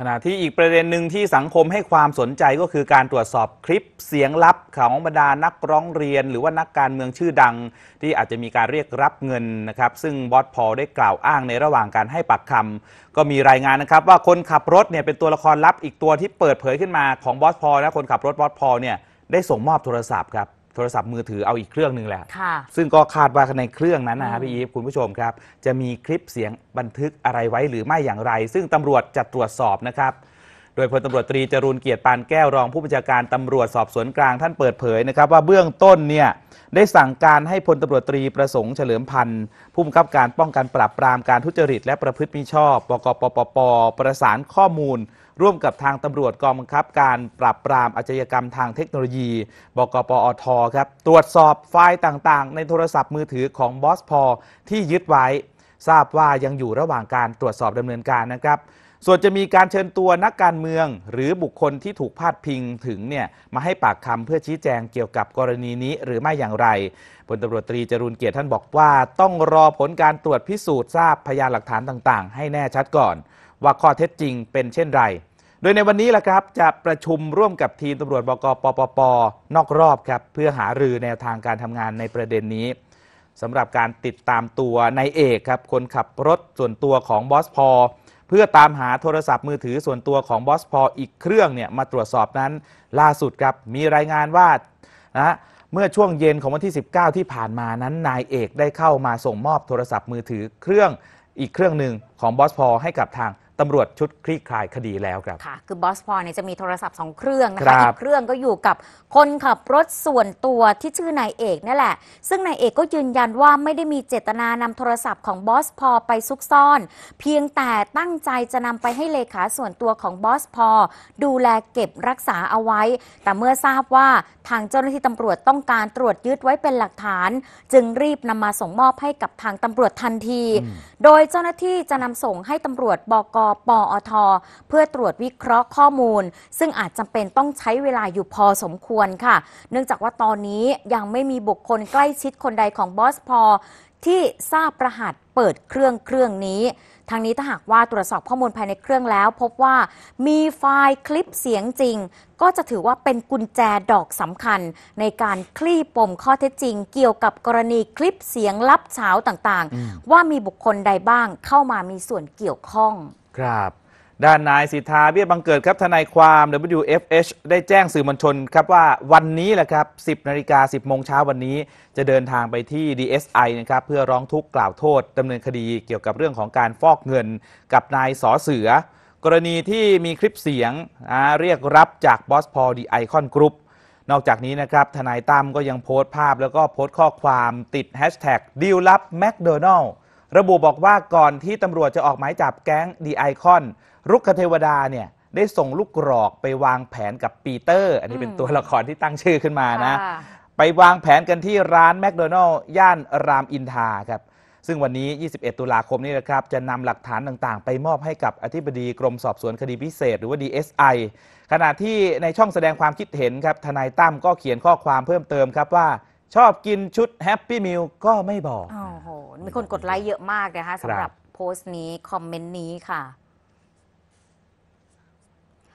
ขณะที่อีกประเด็นหนึ่งที่สังคมให้ความสนใจก็คือการตรวจสอบคลิปเสียงลับของบรรดานักร้องเรียน หรือว่านักการเมืองชื่อดัง ที่อาจจะมีการเรียกรับเงินนะครับซึ่งบอสพอได้กล่าวอ้างในระหว่างการให้ปากคำ ก็มีรายงานนะครับ ว่าคนขับรถเนี่ยเป็นตัวละครลับอีกตัวที่เปิดเผยขึ้นมาของบอสพอและคนขับรถบอสพอเนี่ยได้ส่งมอบโทรศัพท์ครับโทรศัพท์มือถือเอาอีกเครื่องหนึ่งแหละ ซึ่งก็คาดว่าในเครื่องนั้นนะับพี่อีฟ คุณผู้ชมครับ จะมีคลิปเสียงบันทึกอะไรไว้หรือไม่อย่างไร ซึ่งตำรวจจะตรวจสอบนะครับ โดยพลตำรวจตรีจรูนเกียรติปานแก้วรองผู้บัญชาการตำรวจสอบสวนกลางท่านเปิดเผยนะครับ ว่าเบื้องต้นเนี่ย ได้สั่งการให้พลตำรวจตรีประสงค์เฉลิมพันธ์ผู้บังคับการป้องกันปราบปรามการทุจริต และประพฤติมิชอบ ปกปปปประสานข้อมูลร่วมกับทางตำรวจกองบังคับการปราบปรามอาชญากรรมทางเทคโนโลยีบกปอทครับตรวจสอบไฟล์ต่างๆ ในโทรศัพท์มือถือของบอสพอ ที่ยึดไว้ ทราบว่ายังอยู่ระหว่างการตรวจสอบดำเนินการนะครับ ส่วนจะมีการเชิญตัวนักการเมือง หรือบุคคลที่ถูกพาดพิงถึงเนี่ยมาให้ปากคำเพื่อชี้แจงเกี่ยวกับกรณีนี้หรือไม่อย่างไรพลตารวจตรีจรุนเกียรติท่านบอกว่า ต้องรอผลการตรวจพิสูจน์ทราบพยานหลักฐานต่างๆ ให้แน่ชัดก่อนว่าข้อเท็จจริงเป็นเช่นไร โดยในวันนี้ละครับ จะประชุมร่วมกับทีมตำรวจบกปปปนอกรอบครับ เพื่อหารือแนวทางการทำงานในประเด็นนี้สำหรับการติดตามตัวนายเอกครับ คนขับรถส่วนตัวของบอสพอเพื่อตามหาโทรศัพท์มือถือส่วนตัวของบอสพอ อีกเครื่องเนี่ยมาตรวจสอบนั้นล่าสุดครับมีรายงานว่านะเมื่อช่วงเย็นของวันที่ 19 ที่ผ่านมานั้น นายเอกได้เข้ามาส่งมอบโทรศัพท์มือถือเครื่องอีกเครื่องหนึ่งของบอสพอ ให้กับทางตำรวจชุดคลี่คลายคดีแล้วครับ ค่ะ คือบอสพอเนี่ยจะมีโทรศัพท์สองเครื่องนะคะคะ อีกเครื่องก็อยู่กับคนขับรถส่วนตัวที่ชื่อนายเอกนี่แหละ ซึ่งนายเอกก็ยืนยันว่าไม่ได้มีเจตนานำโทรศัพท์ของบอสพอไปซุกซ่อน เพียงแต่ตั้งใจจะนำไปให้เลขาส่วนตัวของบอสพอ ดูแลเก็บรักษาเอาไว้ แต่เมื่อทราบว่าทางเจ้าหน้าที่ตำรวจต้องการตรวจยึดไว้เป็นหลักฐาน จึงรีบนำมาส่งมอบให้กับทางตำรวจทันที โดยเจ้าหน้าที่จะนำส่งให้ตำรวจบกปอท เพื่อตรวจวิเคราะห์ข้อมูล ซึ่งอาจจำเป็นต้องใช้เวลาอยู่พอสมควรค่ะ เนื่องจากว่าตอนนี้ยังไม่มีบุคคลใกล้ชิดคนใดของบอสพอที่ทราบประหัสเปิดเครื่องเครื่องนี้ทางนี้ถ้าหากว่าตรวจสอบข้อมูลภายในเครื่องแล้วพบว่ามีไฟล์คลิปเสียงจริง ก็จะถือว่าเป็นกุญแจดอกสำคัญในการคลี่ปมข้อเท็จจริง เกี่ยวกับกรณีคลิปเสียงลับเช้าต่างๆ ว่ามีบุคคลใดบ้างเข้ามามีส่วนเกี่ยวข้องครับด้านนายสิทธาเบี้ยบังเกิดครับ ทนายความ WFH ได้แจ้งสื่อมวลชนครับว่าวันนี้แหละครับ 10นาฬิกา10โมงเช้าวันนี้จะเดินทางไปที่ DSI นะครับ เพื่อร้องทุกข์กล่าวโทษดำเนินคดีเกี่ยวกับเรื่องของการฟอกเงินกับนายสอเสือ กรณีที่มีคลิปเสียงเรียกรับจากบอสพอดีไอคอนกรุ๊ปนอกจากนี้นะครับ ทนายตั้มก็ยังโพสต์ภาพ แล้วก็โพสต์ข้อความติดแฮชแท็กดีลลับแมคโดนัลด์ระบุบอกว่าก่อนที่ตำรวจจะออกหมายจับแก๊งดีไอคอน รุกเทวดาเนี่ยได้ส่งลูกกรอกไปวางแผนกับปีเตอร์ อันนี้เป็นตัวละครที่ตั้งชื่อขึ้นมานะไปวางแผนกันที่ร้านแมคโดนัลล์ย่านรามอินทาครับ ซึ่งวันนี้ 21 ตุลาคมนี้นะครับ จะนำหลักฐานต่างๆ ไปมอบให้กับอธิบดีกรมสอบสวนคดีพิเศษหรือว่า DSI ขณะที่ในช่องแสดงความคิดเห็นครับ ทนายตั้มก็เขียนข้อความเพิ่มเติมครับว่าชอบกินชุดแฮปปี้มิลก็ไม่บอกโอ้โหมีคนกดไลค์เยอะมากนะคะสำหรับโพสต์นี้ คอมเมนต์นี้ค่ะ